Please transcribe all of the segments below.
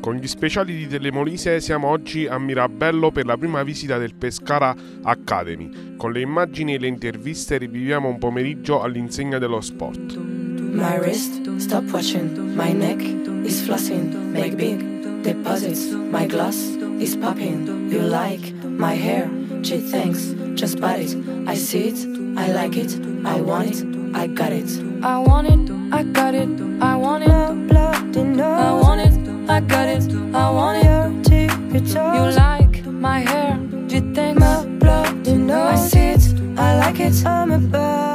Con gli speciali di Telemolise siamo oggi a Mirabello per la prima visita del Pescara Academy. Con le immagini e le interviste riviviamo un pomeriggio all'insegna dello sport. My wrist, stop watching, my neck is flossing, make big deposits, my glass is popping, you like my hair, gee thanks, just bought it, I see it, I like it, I want it, I got it. I want it, I got it, I want it got it, I want it You like my hair, you think my blood You know I see it, I like it, I'm a bad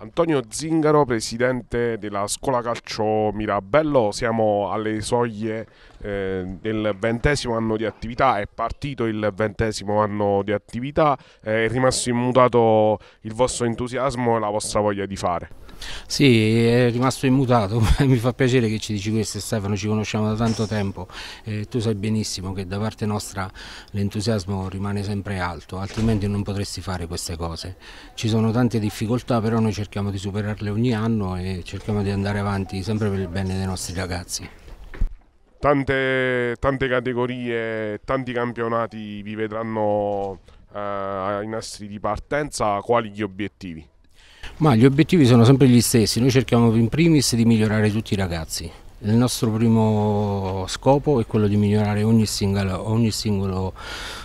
Antonio Zingaro, presidente della scuola calcio Mirabello, siamo alle soglie eh, del ventesimo anno di attività, è partito il ventesimo anno di attività, è rimasto immutato il vostro entusiasmo e la vostra voglia di fare. Sì, è rimasto immutato, mi fa piacere che ci dici questo Stefano, ci conosciamo da tanto tempo e tu sai benissimo che da parte nostra l'entusiasmo rimane sempre alto, altrimenti non potresti fare queste cose. Ci sono tante difficoltà, però noi cerchiamo di superarle ogni anno e cerchiamo di andare avanti sempre per il bene dei nostri ragazzi. Tante, tante categorie, tanti campionati vi vedranno eh, ai nastri di partenza, quali gli obiettivi? Ma gli obiettivi sono sempre gli stessi, noi cerchiamo in primis di migliorare tutti i ragazzi. Il nostro primo scopo è quello di migliorare ogni, singolo, ogni singolo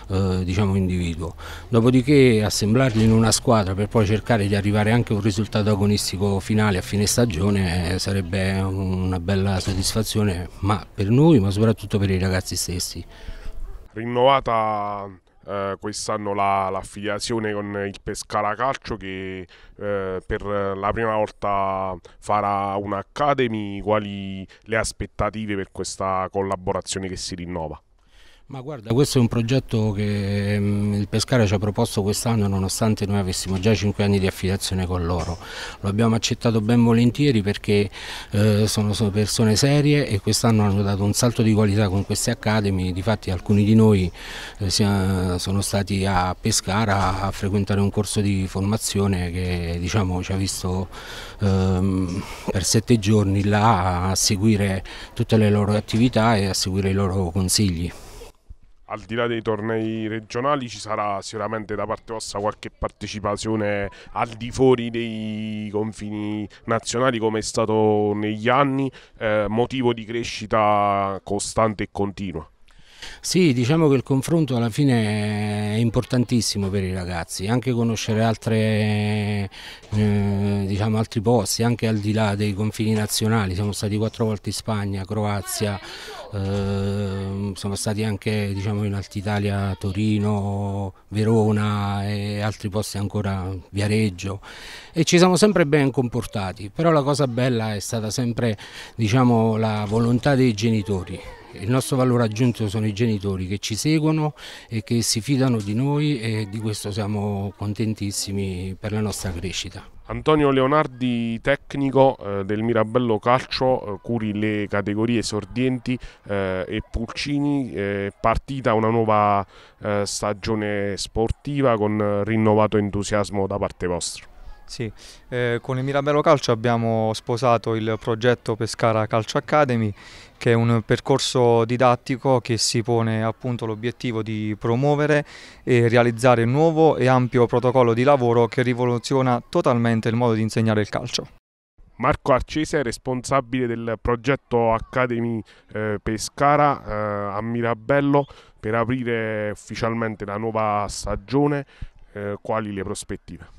eh, diciamo, individuo, dopodiché assemblarli in una squadra per poi cercare di arrivare anche a un risultato agonistico finale a fine stagione eh, sarebbe una bella soddisfazione ma per noi ma soprattutto per i ragazzi stessi. Rinnovata eh, quest'anno la, l'affiliazione con il Pescara Calcio che eh, per la prima volta farà un'Academy, quali le aspettative per questa collaborazione che si rinnova? Ma guarda, questo è un progetto che mm, il Pescara ci ha proposto quest'anno nonostante noi avessimo già 5 anni di affiliazione con loro. Lo abbiamo accettato ben volentieri perché eh, sono, persone serie e quest'anno hanno dato un salto di qualità con queste academy, difatti alcuni di noi eh, sono stati a Pescara a frequentare un corso di formazione che diciamo, ci ha visto ehm, per 7 giorni là a seguire tutte le loro attività e a seguire i loro consigli al di là dei tornei regionali ci sarà sicuramente da parte vostra qualche partecipazione al di fuori dei confini nazionali come è stato negli anni, eh, motivo di crescita costante e continua. Sì, diciamo che il confronto alla fine è importantissimo per i ragazzi, anche conoscere altre, eh, diciamo, altri posti, anche al di là dei confini nazionali, siamo stati quattro volte in Spagna, Croazia, eh, siamo stati anche diciamo, in Alta Italia, Torino, Verona e altri posti ancora, Viareggio e ci siamo sempre ben comportati, però la cosa bella è stata sempre diciamo, la volontà dei genitori il nostro valore aggiunto sono i genitori che ci seguono e che si fidano di noi e di questo siamo contentissimi per la nostra crescita. Antonio Leonardi, tecnico eh, del Mirabello Calcio, eh, curi le categorie sordienti eh, e Pulcini, è partita una nuova stagione sportiva con rinnovato entusiasmo da parte vostra. Sì, eh, con il Mirabello Calcio abbiamo sposato il progetto Pescara Calcio Academy che è un percorso didattico che si pone appunto l'obiettivo di promuovere e realizzare un nuovo e ampio protocollo di lavoro che rivoluziona totalmente il modo di insegnare il calcio. Marco Arcese è responsabile del progetto Academy eh, Pescara eh, a Mirabello per aprire ufficialmente la nuova stagione, eh, quali le prospettive?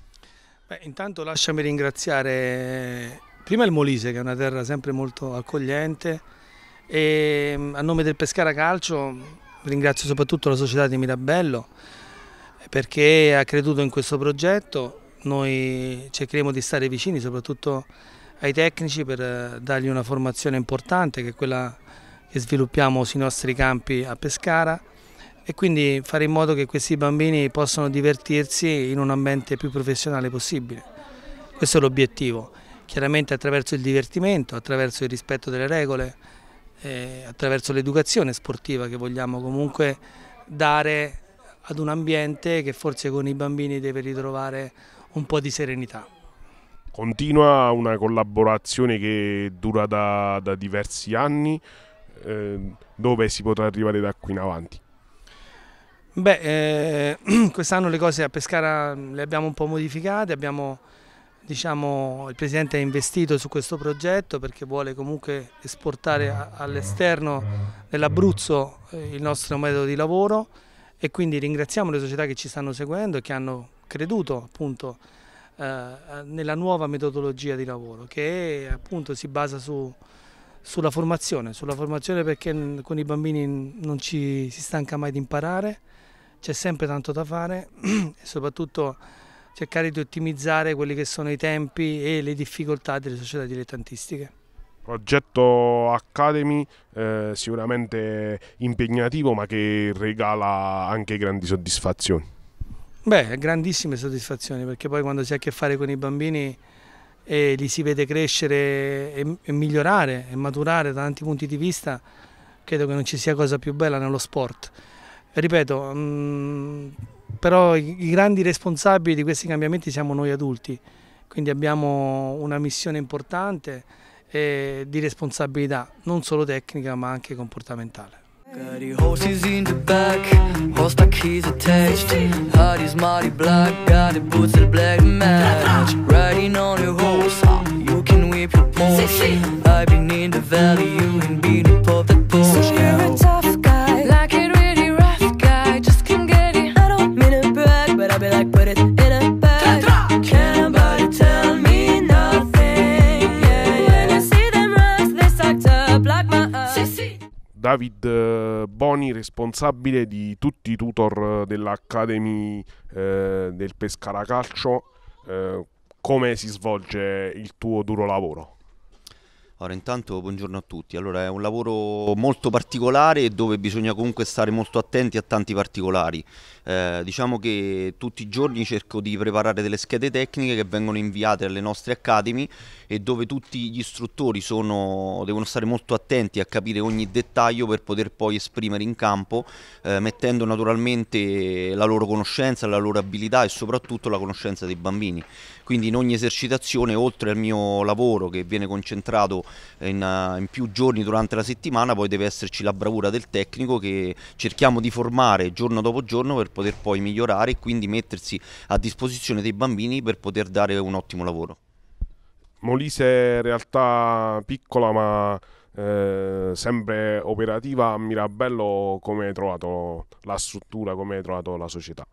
Beh, intanto lasciami ringraziare prima il Molise che è una terra sempre molto accogliente e a nome del Pescara Calcio ringrazio soprattutto la società di Mirabello perché ha creduto in questo progetto, noi cercheremo di stare vicini soprattutto ai tecnici per dargli una formazione importante che è quella che sviluppiamo sui nostri campi a Pescara e quindi fare in modo che questi bambini possano divertirsi in un ambiente più professionale possibile. Questo è l'obiettivo, chiaramente attraverso il divertimento, attraverso il rispetto delle regole, eh, attraverso l'educazione sportiva che vogliamo comunque dare ad un ambiente che forse con i bambini deve ritrovare un po' di serenità. Continua una collaborazione che dura da, da diversi anni, eh, dove si potrà arrivare da qui in avanti? Beh, eh, quest'anno le cose a Pescara le abbiamo un po' modificate, abbiamo, diciamo, il Presidente ha investito su questo progetto perché vuole comunque esportare all'esterno dell'Abruzzo eh, il nostro metodo di lavoro e quindi ringraziamo le società che ci stanno seguendo e che hanno creduto appunto eh, nella nuova metodologia di lavoro che appunto si basa su, sulla formazione, sulla formazione perché con i bambini non ci si stanca mai di imparare c'è sempre tanto da fare e soprattutto cercare di ottimizzare quelli che sono i tempi e le difficoltà delle società dilettantistiche. Progetto Academy eh, sicuramente impegnativo ma che regala anche grandi soddisfazioni. Beh, grandissime soddisfazioni perché poi quando si ha a che fare con i bambini e eh, li si vede crescere e, e migliorare e maturare da tanti punti di vista, credo che non ci sia cosa più bella nello sport ripeto, mh, mm, però i, grandi responsabili di questi cambiamenti siamo noi adulti, quindi abbiamo una missione importante eh, di responsabilità, non solo tecnica ma anche comportamentale. Got your horses in the back, horse like he's attached Heart mighty black, got the boots that black match Riding on your horse, ah, you can whip your Porsche I've been in the valley, you can be the Porsche David eh, Boni, responsabile di tutti i tutor eh, dell'Academy eh, del Pescara Calcio, eh, come si svolge il tuo duro lavoro? Allora, intanto buongiorno a tutti. Allora, è un lavoro molto particolare dove bisogna comunque stare molto attenti a tanti particolari. Eh, diciamo che tutti i giorni cerco di preparare delle schede tecniche che vengono inviate alle nostre academy e dove tutti gli istruttori sono, devono stare molto attenti a capire ogni dettaglio per poter poi esprimere in campo, eh, mettendo naturalmente la loro conoscenza, la loro abilità e soprattutto la conoscenza dei bambini. Quindi in ogni esercitazione, oltre al mio lavoro che viene concentrato in, eh, in più giorni durante la settimana, poi deve esserci la bravura del tecnico che cerchiamo di formare giorno dopo giorno per poter poi migliorare e quindi mettersi a disposizione dei bambini per poter dare un ottimo lavoro. Molise in realtà piccola ma eh, sempre operativa a bello come hai trovato la struttura, come hai trovato la società?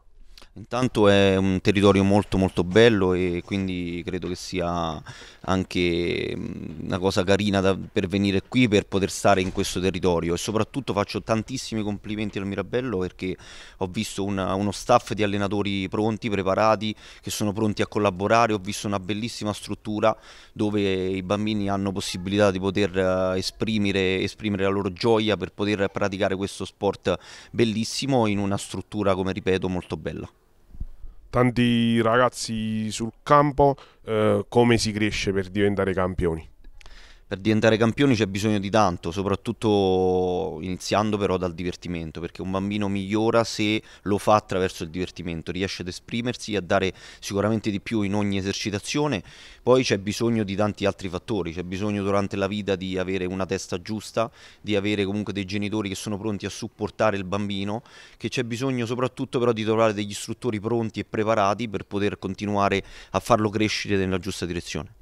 Intanto è un territorio molto molto bello e quindi credo che sia anche mm, una cosa carina da, per venire qui, per poter stare in questo territorio e soprattutto faccio tantissimi complimenti al Mirabello perché ho visto una, uno staff di allenatori pronti, preparati, che sono pronti a collaborare, ho visto una bellissima struttura dove i bambini hanno possibilità di poter eh, esprimere, esprimere la loro gioia per poter praticare questo sport bellissimo in una struttura, come ripeto, molto bella tanti ragazzi sul campo, eh, come si cresce per diventare campioni? per diventare campioni c'è bisogno di tanto, soprattutto iniziando però dal divertimento, perché un bambino migliora se lo fa attraverso il divertimento, riesce ad esprimersi, e a dare sicuramente di più in ogni esercitazione, poi c'è bisogno di tanti altri fattori, c'è bisogno durante la vita di avere una testa giusta, di avere comunque dei genitori che sono pronti a supportare il bambino, che c'è bisogno soprattutto però di trovare degli istruttori pronti e preparati per poter continuare a farlo crescere nella giusta direzione.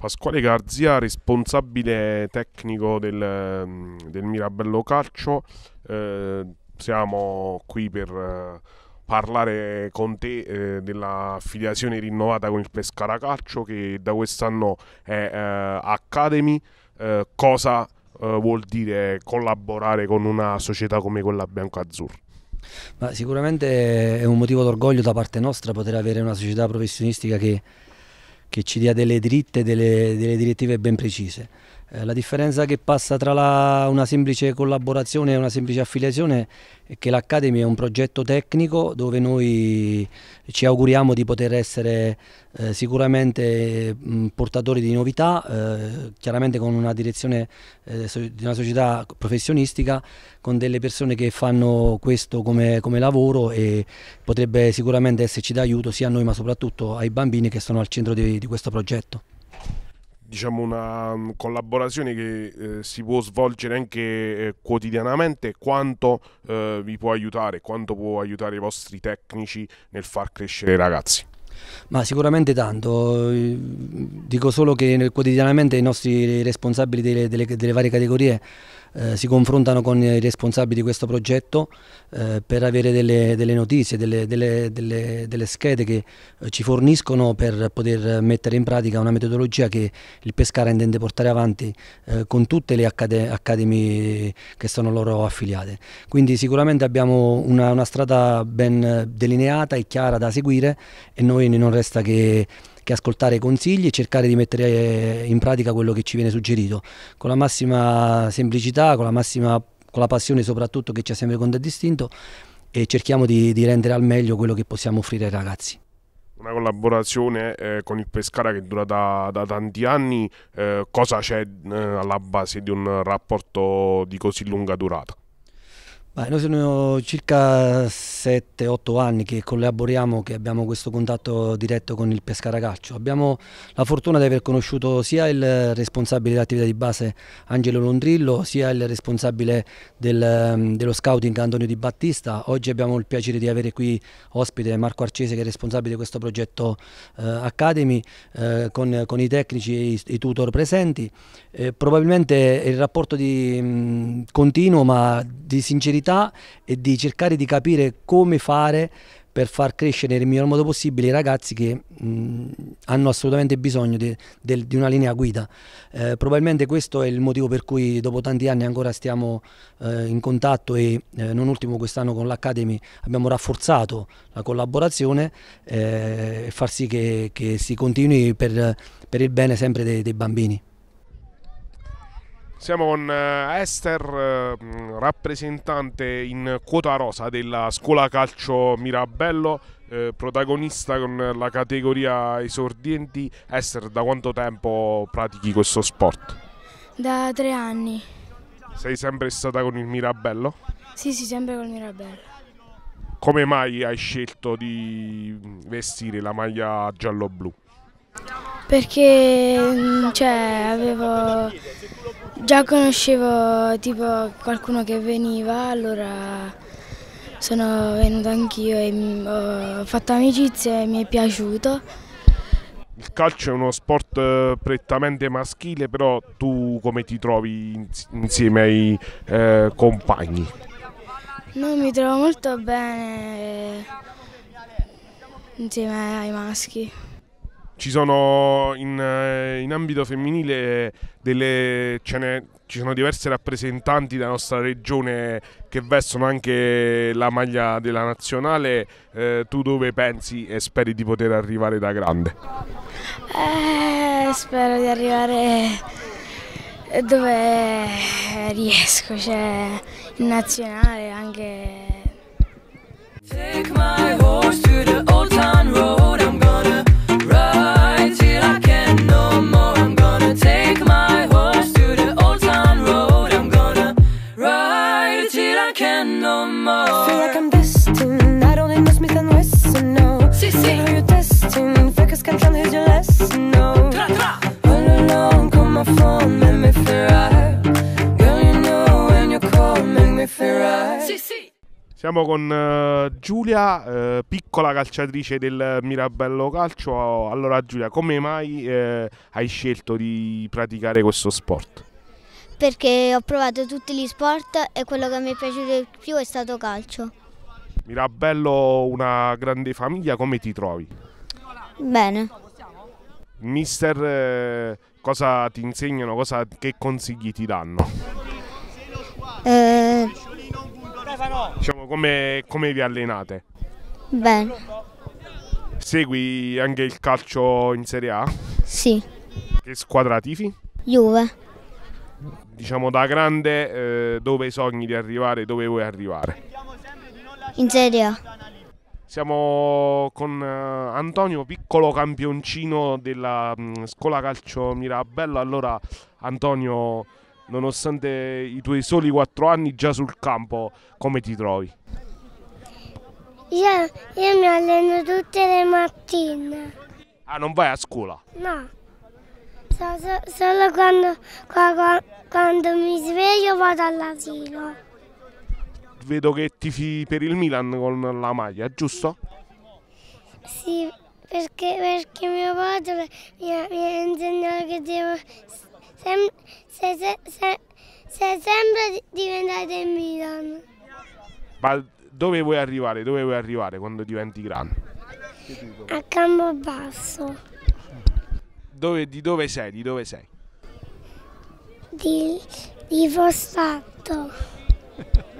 Pasquale Garzia, responsabile tecnico del, del Mirabello Calcio, eh, siamo qui per eh, parlare con te eh, affiliazione rinnovata con il Pescara Calcio che da quest'anno è eh, Academy, eh, cosa eh, vuol dire collaborare con una società come quella bianco-azzurra? sicuramente è un motivo d'orgoglio da parte nostra poter avere una società professionistica che che ci dia delle dritte, delle, delle direttive ben precise. Eh, la differenza che passa tra la, una semplice collaborazione e una semplice affiliazione è che l'Academy è un progetto tecnico dove noi ci auguriamo di poter essere eh, sicuramente mh, mm, portatori di novità, eh, chiaramente con una direzione eh, so, di una società professionistica, con delle persone che fanno questo come, come lavoro e potrebbe sicuramente esserci d'aiuto sia a noi ma soprattutto ai bambini che sono al centro di, di questo progetto diciamo una mm, collaborazione che eh, si può svolgere anche eh, quotidianamente, quanto eh, vi può aiutare, quanto può aiutare i vostri tecnici nel far crescere i ragazzi? Ma sicuramente tanto, eh, dico solo che quotidianamente i nostri responsabili delle, delle, delle varie categorie eh, si confrontano con i responsabili di questo progetto eh, per avere delle, delle notizie, delle, delle, delle, schede che eh, ci forniscono per poter mettere in pratica una metodologia che il Pescara intende portare avanti eh, con tutte le accade, academy che sono loro affiliate. Quindi sicuramente abbiamo una, una strada ben delineata e chiara da seguire e noi non resta che che ascoltare i consigli e cercare di mettere eh, in pratica quello che ci viene suggerito, con la massima semplicità, con la, massima, con la passione soprattutto che ci ha sempre contraddistinto e cerchiamo di, di rendere al meglio quello che possiamo offrire ai ragazzi una collaborazione eh, con il Pescara che dura da, da tanti anni, eh, cosa c'è eh, alla base di un rapporto di così lunga durata? Beh, noi sono circa 7-8 anni che collaboriamo, che abbiamo questo contatto diretto con il Pescara Calcio. Abbiamo la fortuna di aver conosciuto sia il responsabile dell'attività di base Angelo Londrillo, sia il responsabile del, mm, dello scouting Antonio Di Battista. Oggi abbiamo il piacere di avere qui ospite Marco Arcese che è responsabile di questo progetto eh, Academy eh, con, con, i tecnici e i, i tutor presenti. Eh, probabilmente il rapporto di, mh, mm, continuo ma di sincerità curiosità e di cercare di capire come fare per far crescere nel miglior modo possibile i ragazzi che mh, mm, hanno assolutamente bisogno di, del, di una linea guida. Eh, probabilmente questo è il motivo per cui dopo tanti anni ancora stiamo eh, in contatto e eh, non ultimo quest'anno con l'Academy abbiamo rafforzato la collaborazione eh, e far sì che, che si continui per, per, il bene sempre dei, dei bambini. Siamo con eh, Esther, eh, rappresentante in quota rosa della scuola calcio Mirabello, eh, protagonista con la categoria esordienti. Esther, da quanto tempo pratichi questo sport? Da tre anni. Sei sempre stata con il Mirabello? Sì, sì, sempre con il Mirabello. Come mai hai scelto di vestire la maglia giallo-blu? Perché mm, cioè, avevo, già conoscevo tipo, qualcuno che veniva, allora sono venuto anch'io e mm, ho fatto amicizia e mi è piaciuto. Il calcio è uno sport eh, prettamente maschile, però tu come ti trovi insieme ai eh, compagni? Non mi trovo molto bene eh, insieme ai maschi. Ci sono in, eh, in ambito femminile delle, ne, ci sono diverse rappresentanti della nostra regione che vestono anche la maglia della nazionale. Eh, tu dove pensi e speri di poter arrivare da grande? Eh, spero di arrivare dove riesco, cioè in nazionale anche. my phone, make me feel right Girl, you know when you call, make me feel right Sì, sì siamo con uh, Giulia, uh, piccola calciatrice del Mirabello Calcio. Allora Giulia, come mai uh, hai scelto di praticare questo sport? Perché ho provato tutti gli sport e quello che mi è piaciuto di più è stato calcio. Mirabello, una grande famiglia, come ti trovi? Bene. Mister cosa ti insegnano, cosa, che consigli ti danno? Eh... Diciamo, come, come vi allenate? Bene. Segui anche il calcio in Serie A? Sì. Che squadra tifi? Juve. Diciamo da grande eh, dove sogni di arrivare, dove vuoi arrivare? In Serie A. Siamo con eh, Antonio, piccolo campioncino della mm, scuola calcio Mirabello. Allora, Antonio, nonostante i tuoi soli quattro anni già sul campo, come ti trovi? Io, io mi alleno tutte le mattine. Ah, non vai a scuola? No, so, so, solo quando, quando, quando mi sveglio vado all'asilo vedo che ti tifi per il Milan con la maglia, giusto? Sì, perché, perché mio padre mi ha, mi ha insegnato che devo sem, se, se, se, se sempre diventare Milan. Ma dove vuoi arrivare? Dove vuoi arrivare quando diventi grande? A Campobasso. Dove, di dove sei? Di dove sei? Di, di Fosfatto.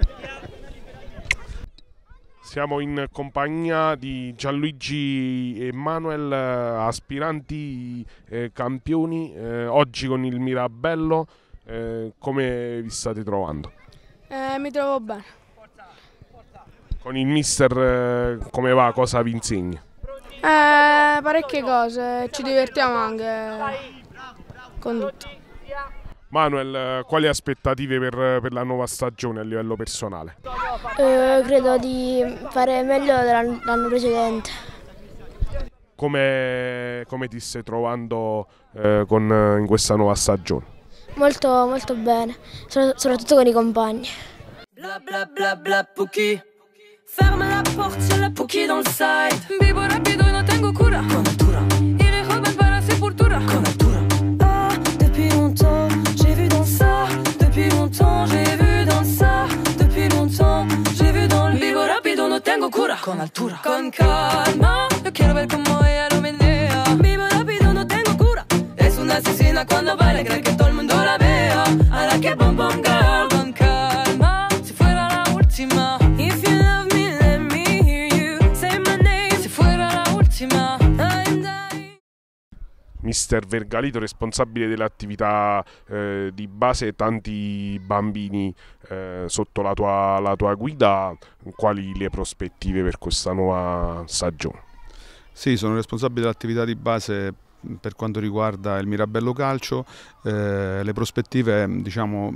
Siamo in compagnia di Gianluigi e Manuel, eh, aspiranti eh, campioni, eh, oggi con il Mirabello. Eh, come vi state trovando? Eh, mi trovo bene. Con il mister eh, come va? Cosa vi insegna? parecchie cose, ci divertiamo anche con tutto. Manuel, eh, quali aspettative per, per la nuova stagione a livello personale? Eh, credo di fare meglio dell'anno precedente. Come, come, ti stai trovando eh, con, eh, in questa nuova stagione? Molto, molto bene, soprattutto con i compagni. Bla bla bla bla Puki. Ferme la porte, c'è la Puki dans le side. Vivo rapido e non tengo cura. Con natura. Il roba para sepoltura. Con natura. longtemps, j'ai vu dans ça, depuis longtemps, j'ai vu dans le vivo rapido, no tengo cura, con altura, con calma, yo quiero ver cómo ella lo menea, vivo rapido, no tengo cura, es una asesina cuando vale, creer que todo el mundo la vea, a la que bom bom girl, con calma, si fuera la última, if you love me, let me hear you, say my name, si fuera la última, mister Vergalito, responsabile dell'attività eh, di base, tanti bambini eh, sotto la tua, la tua, guida, quali le prospettive per questa nuova stagione? Sì, sono responsabile dell'attività di base per quanto riguarda il Mirabello Calcio eh, le prospettive diciamo,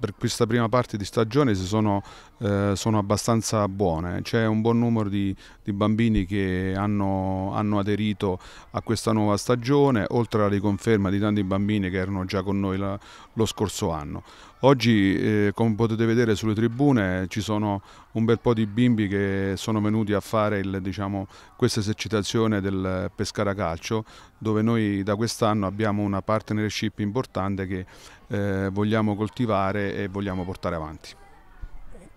per questa prima parte di stagione sono, eh, sono abbastanza buone, c'è un buon numero di, di bambini che hanno, hanno, aderito a questa nuova stagione oltre alla riconferma di tanti bambini che erano già con noi la, lo scorso anno. Oggi, eh, come potete vedere sulle tribune, ci sono un bel po' di bimbi che sono venuti a fare diciamo, questa esercitazione del Pescara Calcio, dove noi da quest'anno abbiamo una partnership importante che eh, vogliamo coltivare e vogliamo portare avanti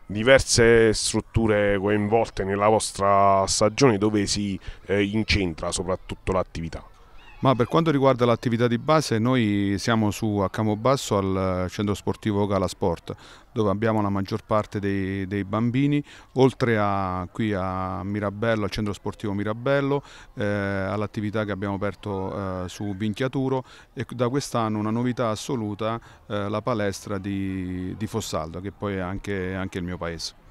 diverse strutture coinvolte nella vostra stagione dove si eh, incentra soprattutto l'attività? Ma per quanto riguarda l'attività di base, noi siamo su a Camobasso al centro sportivo Gala Sport, dove abbiamo la maggior parte dei, dei bambini, oltre a qui a Mirabello, al centro sportivo Mirabello, eh, all'attività che abbiamo aperto eh, su Vinchiaturo e da quest'anno una novità assoluta, eh, la palestra di, di Fossaldo, che poi è anche, anche il mio paese.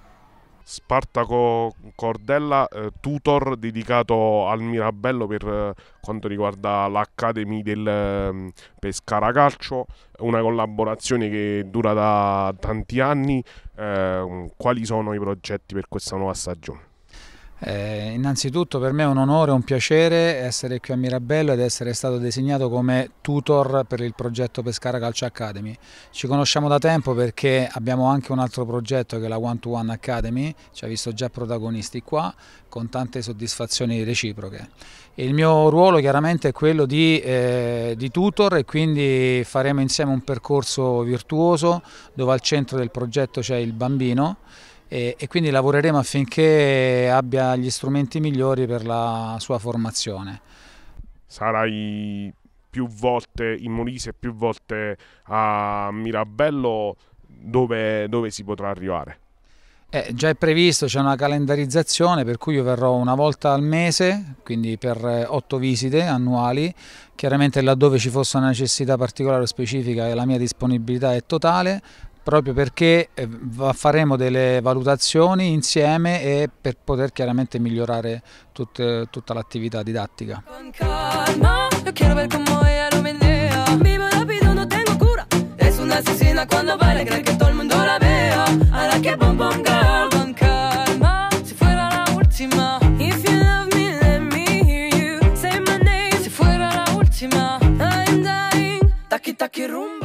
Spartaco Cordella eh, tutor dedicato al Mirabello per eh, quanto riguarda l'Academy del eh, Pescara Calcio, una collaborazione che dura da tanti anni. Eh, quali sono i progetti per questa nuova stagione? Eh, innanzitutto per me è un onore e un piacere essere qui a Mirabello ed essere stato designato come tutor per il progetto Pescara Calcio Academy. Ci conosciamo da tempo perché abbiamo anche un altro progetto che è la One to One Academy, ci ha visto già protagonisti qua con tante soddisfazioni reciproche. Il mio ruolo chiaramente è quello di, eh, di tutor e quindi faremo insieme un percorso virtuoso dove al centro del progetto c'è il bambino e, e, quindi lavoreremo affinché abbia gli strumenti migliori per la sua formazione. Sarai più volte in Molise, più volte a Mirabello, dove, dove si potrà arrivare? Eh, già è previsto, c'è una calendarizzazione per cui io verrò una volta al mese, quindi per eh, otto visite annuali, chiaramente laddove ci fosse una necessità particolare o specifica la mia disponibilità è totale, proprio perché eh, faremo delle valutazioni insieme e per poter chiaramente migliorare tut, tutta l'attività didattica. Taki taki rum